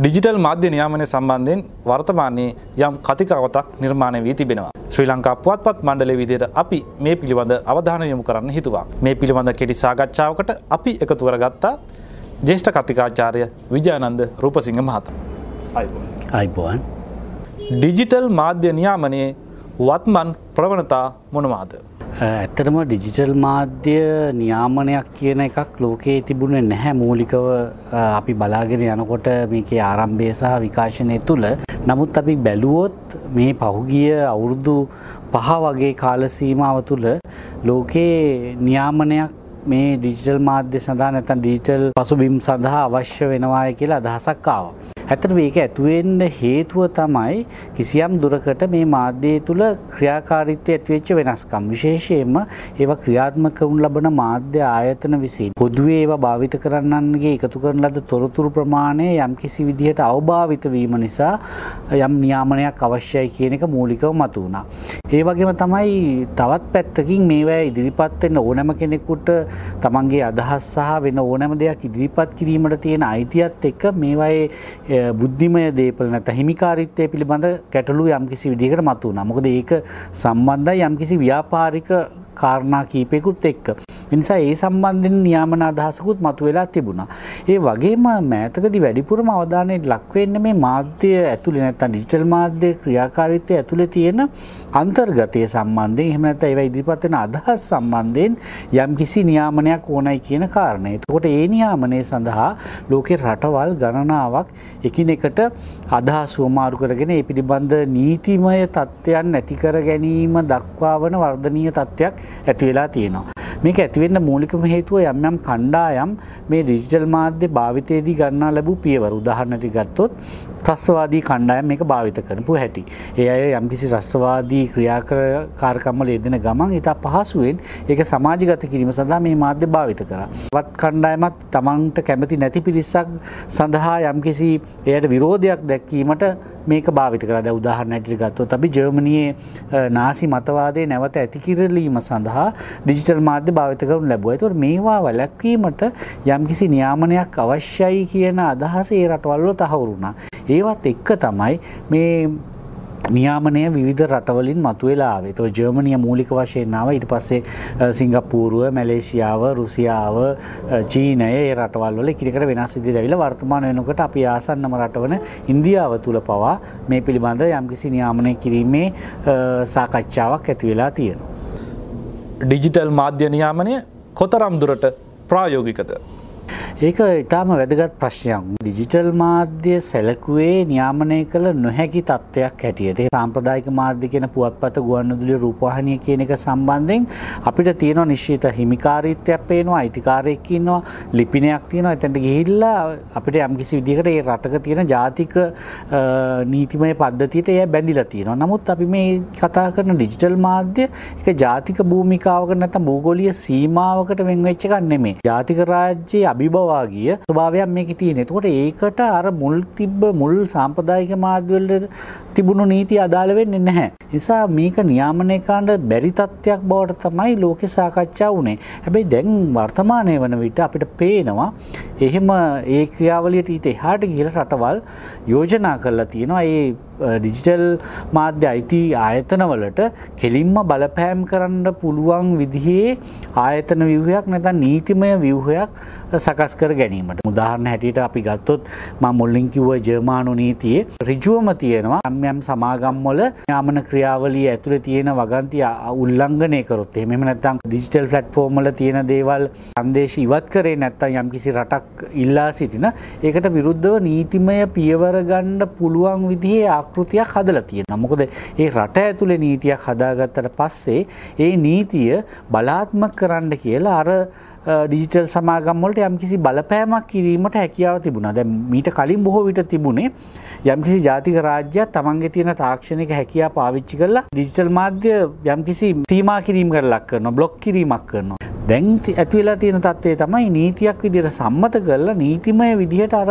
Digital මාධ්‍ය නියාමනය සම්බන්ධයෙන් වර්තමානයේ යම් කතිකාවතක් නිර්මාණය වී තිබෙනවා. ශ්‍රී ලංකා පුවත්පත් මණ්ඩලේ විදිහට අපි මේ පිළිබඳ අවධානය යොමු කරන්න හිතුවා. මේ පිළිබඳ කෙටි සාකච්ඡාවකට අපි එකතු කරගත්තා ජේෂ්ඨ කතිකාචාර්ය විජයානන්ද රූපසිංහ මහතා. අයිබෝන්. ඩිජිටල් මාධ්‍ය නියාමනයේ වත්මන් ප්‍රවණතා මොනවාද? ඇත්තටම ඩිජිටල් මාධ්‍ය නියාමනයක් කියන එකක් ලෝකයේ තිබුණේ නැහැ මූලිකව අපි බලාගෙන යනකොට මේකේ ආරම්භය සහ විකාශනය තුළ. නමුත් අපි බැලුවොත් මේ පහුගිය අවුරුදු පහ වගේ කාල සීමාව තුළ ලෝකයේ නියාමනයක් මේ ඩිජිටල් මාධ්‍ය සඳහා නැතන් ඩිජිටල් පසුබිම් සඳහා අවශ්‍ය වෙනවාය කියලා අදහසක් ආවා. ඇතට මේක ඇතුවෙන්න හේතුව තමයි කිසියම් දුරකට මේ මාධ්‍යය තුළ ක්‍රියාකාරිත්‍ය ඇත්වෙච්ච වෙනස්කම් විශේෂයෙන්ම ඒව ක්‍රියාත්මකවුන් ලබන මාධ්‍ය ආයතන විසින් පොදුවේ ඒවා භාවිත කරන්නන්ගේ එකතු කරන ලද තොරතුරු ප්‍රමාණය යම් කිසි විදිහට අවභාවිත වීම නිසා යම් නියාමනයක් අවශ්‍යයි කියන එක මූලිකව මතු වුණා. ඒ වගේම තමයි තවත් පැත්තකින් මේවැ ඉදිරිපත්වෙන්න ඕනෑම කෙනෙකුට තමන්ගේ අදහස් සහ වෙන ඕනෑම දෙයක් ඉදිරිපත් කිරීමට තියෙන අයිතියත් එක්ක මේවායේ බුද්ධිමය දේපල නැත හිමිකාරිත්වය පිළිබඳ ගැටලු යම්කිසි විදිහකට මතු නමුකද ඒක සම්බන්ධයි යම්කිසි ව්‍යාපාරික කාරණා කීපයකුත් එක්ක. නිසා ඒ සම්බන්ධෙන් නියාමන අදහසකුත් මතු වෙලා තිබුණා. ඒ වගේම මෑතකදි වැඩිපුරම අවධානයට ලක්වෙන්න මේ මාධ්‍ය ඇතුළේ නැත්තම් ඩිජිටල් මාධ්‍ය ක්‍රියාකාරීත්වය ඇතුළේ තියෙන අන්තර්ගතය සම්බන්ධයෙන් එහෙම නැත්නම් ඒවා ඉදිරිපත් වෙන අදහස් සම්බන්ධයෙන් යම්කිසි නියාමනයක් ඕනයි කියන කාරණය. එතකොට ඒ නියාමනය සඳහා ලෝකේ රටවල් ගණනාවක් එකිනෙකට අදහස් වමාරු කරගෙන ඒ පිළිබඳ නීතිමය තත්ත්වයන් නැති කර ගැනීම දක්වා වන වර්ධනීය තත්ත්වයක් ඇති වෙලා තියෙනවා. මේක ඇතිවෙන්න මූලිකම හේතුව යම් යම් කණ්ඩායම් මේ ඩිජිටල් මාධ්‍ය භාවිතයේදී ගන්නා ලැබූ පියවර. උදාහරණයක් ගත්තොත් ත්‍රස්වාදී කණ්ඩායම් මේක භාවිත කරපු හැටි. ඒ අය යම්කිසි ත්‍රස්වාදී ක්‍රියාකාරකම් වල යෙදෙන ගමන් ඊට පහසුවෙන් ඒක සමාජගත කිරීම සඳහා මේ මාධ්‍ය භාවිත කරා. වත් කණ්ඩායමක් Tamanට කැමති නැති පිරිසක් සඳහා යම්කිසි එයට විරෝධයක් දැක්වීමට මේක භාවිත කර ද උදාහරණයට ගත්ව අපි ජර්මණයේ නාසි මතවාදේ නැවත ඇතිකිරලීම සඳහා ඩිජිටල් මාධ්‍ය භාවිත කරනු ලැබුව තුර මේවා වැලැක්වීමට යම්කිසි නියාමනයක් අවශ්‍යයි කියන අදහස ඒ රටවල්ලෝ තහවුරුණා ඒවත් එක්ක තමයි මේ නියාමනය විධ රටවලින් මතුවෙලාවේ තො ජර්මණිය මූලික වශයෙන්ාව ඉට පස්සේ සිංගපූරුව මැලේෂියාව රුසියාව චීනය රටවල්ල කිරිකට වෙනස් විදි ඇවිල වර්තමාන වෙනකට අපි ආසන්නම රටවන ඉන්දියාව තුළ පවා මේ පිළිබඳ යම්කිසි නියාමනය කිරීමේ සාකච්ඡාවක් ඇතිවෙලා තියෙන. ඩිජිටල් මාධ්‍ය නියාමනය කොතරම් දුරට ප්‍රායෝගිකත ඒක ඉතාම වැදගත් ප්‍රශ්නයක් ඩිජිටල් මාධ්‍ය සැලකුවේ නියාමනය කළ නොහැකි තත්ත්වයක් හැටියට සාම්ප්‍රදායික මාධ්‍ය කියන පුවත්පත ගුවන්නුදුලි රූපහණය කියන එක සම්බන්ධයෙන් අපිට තියෙන නිශ්චිත හිමිකාරීත්වයක් පේනවා අයිතිකාරයෙක් ඉන්නවා ලිපිනයක් තියෙනවා එතනට ගිහිල්ලා අපිට යම්කිසි විදිහකට ඒ රටක තියෙන ජාතික නීතිමය පද්ධතියට එය බැඳිලා තියෙනවා නමුත් අපි මේ කතා කරන ඩිජිටල් මාධ්‍ය එක ජාතික භූමිකාවකට නැත්නම් භූගෝලීය සීමාවකට වෙන් වෙච්ච එකක් නෙමෙයි ජාතික රාජ්‍යයේ අභිබව පොළඹවාගිය ස්වභාවයක් මේක තියෙන එතකොට ඒකට අර මුල් තිබ්බ මුල් සාම්පදායික මාධ්‍යවල තිබුණු නීති අදාළ වෙන්නේ නැහැ. නිසා මේක නියාමනය කාණ්ඩ බැරි තත්ත්වයක් බවට තමයි ලෝක සාකච්ඡා වුණේ. හැබැයි දැන් වර්තමානය වන විට අපිට පේනවා එහෙම ඒ ක්‍රියාවලියට ඊට එහාට ගිහලා රටවල් යෝජනා කරලා තියෙනවා. ඒ ඩිජිටල් මාධ්‍ය අයිති ආයතනවලට කෙලින්ම බලපෑම් කරන්න පුළුවන් විදිහේ ආයතන ව්‍යවහයක් නැත නීතිමය ව්‍යවහයක් සකස් වෙනස්කර ගැනීමට මුදාහරණ හැටියට අපි ගත්තොත් ම මුල්ලින් කිව්ව ජර්මානු නීතියේ රිජුවම තියෙනවා අම්යම් සමාගම්වල යාමන ක්‍රියාවලිය ඇතුළ තියෙන වගන්තිය උල්ලංඝනය කරොත් එම නැත්තං ඩිජිටල් ෆලට්ෆෝර්මල තියෙන දේවල් අන්දේශ ඉවත් කරේ නැත්තම් යම් කිසි රටක් ඉල්ලා සිටින ඒකට විරුද්ධව නීතිමය පියවර ගණ්ඩ පුළුවන් විදිහේ ආකෘතියක් හදල තියෙන මොකද ඒ රට ඇතුළේ නීතියක් හදාගත්තට පස්සේ ඒ නීතිය බලාත්මක් කරන්න කියලා අර ඩිජිටල් සමාගම්වලට යම් කිසි බලපෑමක් කිරීමට හැකියාව තිබුණා දැ මීට කලින් බොහෝ විට තිබුණේ යම්කිසි ජාතික රාජ්‍යයක් තමන්ගේ තියෙන තාක්ෂණක හැකියා පාවිච්චි කරලා ඩිජිටල් මාධ්‍ය යම්කිසි සීමා කිරීම කරලක් කරන බ්ලොක් කිරීමක් කරනවා දැන් ඇතිවෙලා තියෙන තත්ත්වය තමයි නීතියක් විදිර සම්මත කරලා නීතිමය විදිහට අර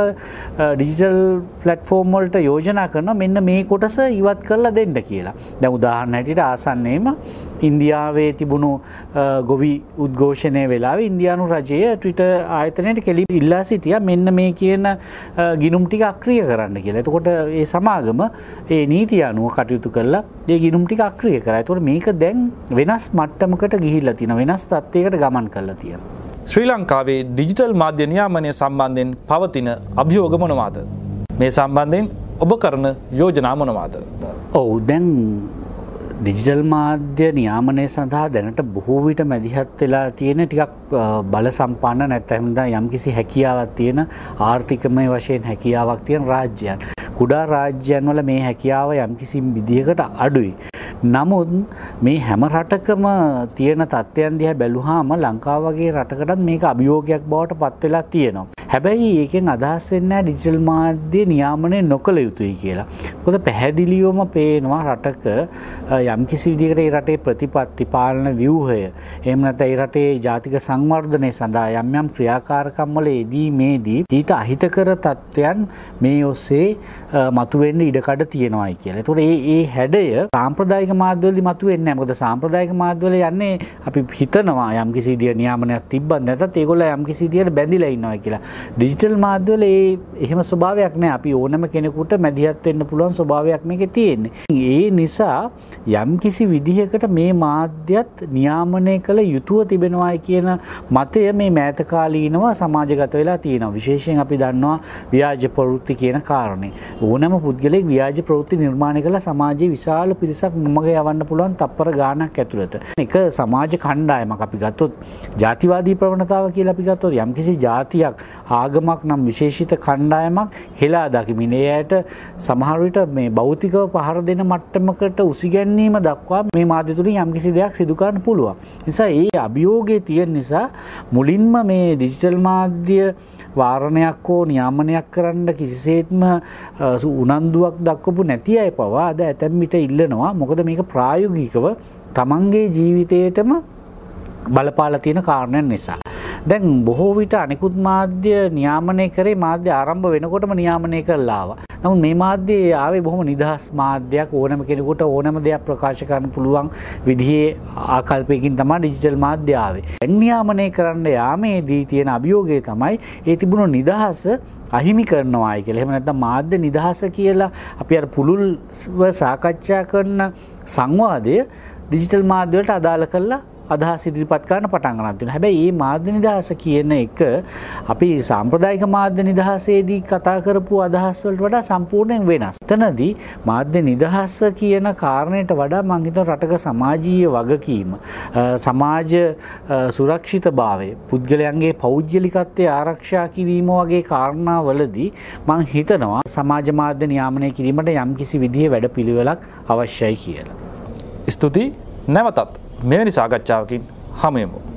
ඩිජිටල් ෆලට්ෆෝර්ම්වලට යෝජනා කරන මෙන්න මේ කොටස ඉවත් කරලා දෙන්න කියලා. දැ උදාහරණ හැටිට ආසන්නේම ඉන්දියාවේ තිබුණු ගොවි උද්ඝෝෂණය වෙලා ඉන්දයානු රජය ට්‍රිට ආයතනයට කෙලි ඉල්ලා සිටිය මෙන්න මේ කියන ගිනුම්ටි අක්‍රිය කරන්න කියලා එතකොට ඒ සමාගම ඒ නීති අනුව කටයුතු කරලා ඒ ගිනුම්ටි අක්‍රිය කරයි තුොට මේක දැන් වෙනස් මට්ටමකට ගිහිල්ල තින වෙනස් තත්වයකට ගමන් කරලා තියෙන. ශ්‍රී ලංකාවේ ඩිජිටල් මාධ්‍ය නියාමනය සම්බන්ධයෙන් පවතින අභියෝග මොනවාද. මේ සම්බන්ධයෙන් ඔබ කරන යෝජනා මොනවාද. ඔවු දැන් ඩිජිටල් මාධ්‍ය නියාමනය සඳහා දැනට බොහෝ විට මැදිහත් වෙලා තියෙන ටිකක් බල සම්පන්න නැත්තැමද යම් කිසි හැකියාවක් තියෙන ආර්ථිකමය වශයෙන් හැකියාවක් තියෙන රාජ්‍යයන්. කුඩා රාජ්‍යයන් වල මේ හැකියාව යම් කිසිම් විදිහකට අඩුයි. නමුත් මේ හැම රටකම තියෙන තත්ත්වයන් දිහ බැලුහාම ලංකාවගේ රටකටත් මේක අභියෝගයක් බවට පත්වෙලා තියෙනවා. හැබැයි ඒකෙන් අදහස් වෙන්න ඩිජිටල් මාධ්‍ය නියාමනය නොකළ යුතුයි කියලා. කොද පැහැදිලියෝම පේනවා රටක යම් කිසි විදිකට ඒ රටේ ප්‍රතිපත්ති පාලන ව්‍යූහය එම නැත ඒ රටේ ජාතික සංවර්ධනය සඳහා යම් යම් ක්‍රියාකාරකම්වල එදීමේදී ඊට අහිතකර තත්ත්වයන් මේ ඔස්සේ මතුවෙන්න ඉඩකඩ තියෙනවායි කියලා. තුොට ඒ හැඩය සාම්ප්‍රදායික මාධ්‍යවලදි මතුවෙන්න ඇමකද සාම්ප්‍රදායික මාධ්‍යවල යන්නේ අපි හිතනවා යම් කිසි දිය නියාමනයක් තිබ්බත් නැතත් ඒගොල්ල යම් කිසි දියට බැඳිලා ඉන්නවා කියලා ඩිජිටල් මාධ්‍යවල ඒ එහෙම ස්වභාවයක් නෑ අපි ඕනම කෙනෙකුට මැදිහත් වෙන්න පුළුවන් ස්වභාවයක් මේකේ තියෙන්නේ. ඒ නිසා යම් කිසි විදිහකට මේ මාධ්‍යත් නියාමනය කළ යුතුව තිබෙනවායි කියන මතය මේ මෑත කාලීනව සමාජගත වෙලා තියෙනවා. විශේෂයෙන් අපි දන්නවා ව්‍යාජ ප්‍රවෘත්ති කියන කාරණේ. ඕනම පුද්ගලෙක් ව්‍යාජ ප්‍රවෘත්ති නිර්මාණය කළ සමාජයේ විශාල පිරිසක් මුමග යවන්න පුළුවන් තප්පර ගාණක් ඇතුළත. එක සමාජ කණ්ඩායමක් අපි ගත්තොත් ජාතිවාදී ප්‍රවණතාව කියලා අපි ගත්තොත් යම්කිසි ජාතියක් ආගමක් නම් විශේෂිත කණ්ඩායමක් හෙලා දකිමින් ඒ අයට සමහරවිට මේ භෞතිකව පහර දෙන මට්ටමකට උසිගැන්වීම දක්වා මේ මාධ්‍ය තුලින් යම්කිසි දෙයක් සිදු කරන්න පුළුවන්. නිසා ඒ අභියෝගය තියෙන නිසා මුලින්ම මේ ඩිජිටල් මාධ්‍ය වාරණයක් හෝ නියාමනයක් කරන්න කිසිසේත්ම උනන්දුවක් දක්වපු නැති අය පවා අද ඇතැම් විට ඉල්ලනවා මොකද මේක ප්‍රායෝගිකව තමන්ගේ ජීවිතයටම බලපාල තියෙන කාරණය නිසා. දැන් බොහෝ විට අනිකුත් මාධ්‍ය නියාමනය කරේ මාධ්‍ය ආරම්භ වෙනකොටම නියාමනය කළාව. නමුත් මේ මාධ්‍යයේ ආවේ බොහොම නිදහස් මාධ්‍යයක් ඕනම කෙනෙකුට ඕනම දෙයක් ප්‍රකාශ කරන්න පුළුවන් විදිහේ ආකල්පයකින් තමයි ඩිජිටල් මාධ්‍ය ආවේ. දැන් නියාමනය කරන්න යාමේදී තියෙන අභියෝගය තමයි ඒ තිබුණු නිදහස අහිමි කරනවායි කියලා. එහෙම නැත්නම් මාධ්‍ය නිදහස කියලා අපි අර පුළුල්ව සාකච්ඡා කරන සංවාදය ඩිජිටල් මාධ්‍ය වලට අදාළ කරලා අදහා සිදිරිපත් කරන පටන්ගනත්වෙන හැබැයි ඒ මාධ්‍ය නිදහස කියන එක අපි සම්ප්‍රදායික මාධ්‍ය නිදහසේදී කතා කරපු අදහස්වලට වඩා සම්පූර්ණයෙන් වෙනස්. තනදී මාධ්‍ය නිදහස කියන කාරණයට වඩා මංහිත රටක සමාජීය වගකීම. සමාජ සුරක්ෂිත භාවය පුද්ගලයන්ගේ පෞද්ගලිකත්වය ආරක්ෂා කිරීම වගේ කාරණාවලදී මං හිතනවා සමාජ මාධ්‍ය නියාමනය කිරීමට යම් කිසි විදිහ වැඩ පිළිවෙලක් අවශ්‍යයි කියලා. ස්තුතියි නැවතත්. මෙවැනි සාකච්ඡාවකින් හමුයමු.